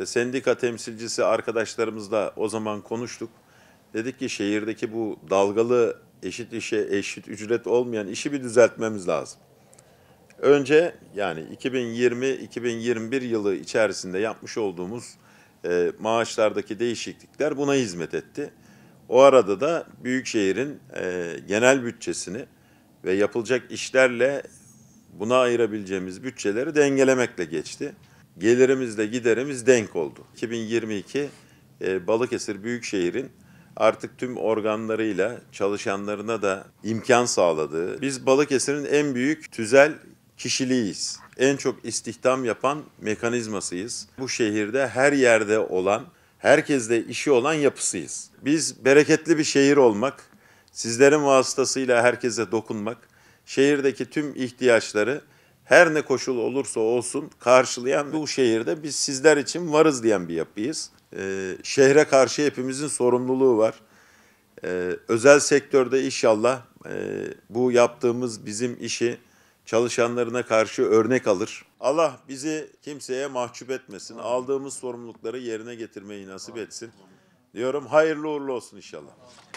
İşte sendika temsilcisi arkadaşlarımızla o zaman konuştuk. Dedik ki şehirdeki bu dalgalı eşit işe eşit ücret olmayan işi bir düzeltmemiz lazım. Önce yani 2020-2021 yılı içerisinde yapmış olduğumuz e, maaşlardaki değişiklikler buna hizmet etti. O arada da Büyükşehir'in e, genel bütçesini ve yapılacak işlerle buna ayırabileceğimiz bütçeleri dengelemekle geçti gelirimizle giderimiz denk oldu. 2022 e, Balıkesir Büyükşehir'in artık tüm organlarıyla çalışanlarına da imkan sağladığı, biz Balıkesir'in en büyük tüzel kişiliğiyiz. En çok istihdam yapan mekanizmasıyız. Bu şehirde her yerde olan, herkesle işi olan yapısıyız. Biz bereketli bir şehir olmak, sizlerin vasıtasıyla herkese dokunmak, şehirdeki tüm ihtiyaçları her ne koşul olursa olsun karşılayan bu şehirde biz sizler için varız diyen bir yapıyız. Ee, şehre karşı hepimizin sorumluluğu var. Ee, özel sektörde inşallah e, bu yaptığımız bizim işi çalışanlarına karşı örnek alır. Allah bizi kimseye mahcup etmesin. Aldığımız sorumlulukları yerine getirmeyi nasip etsin. Diyorum hayırlı uğurlu olsun inşallah.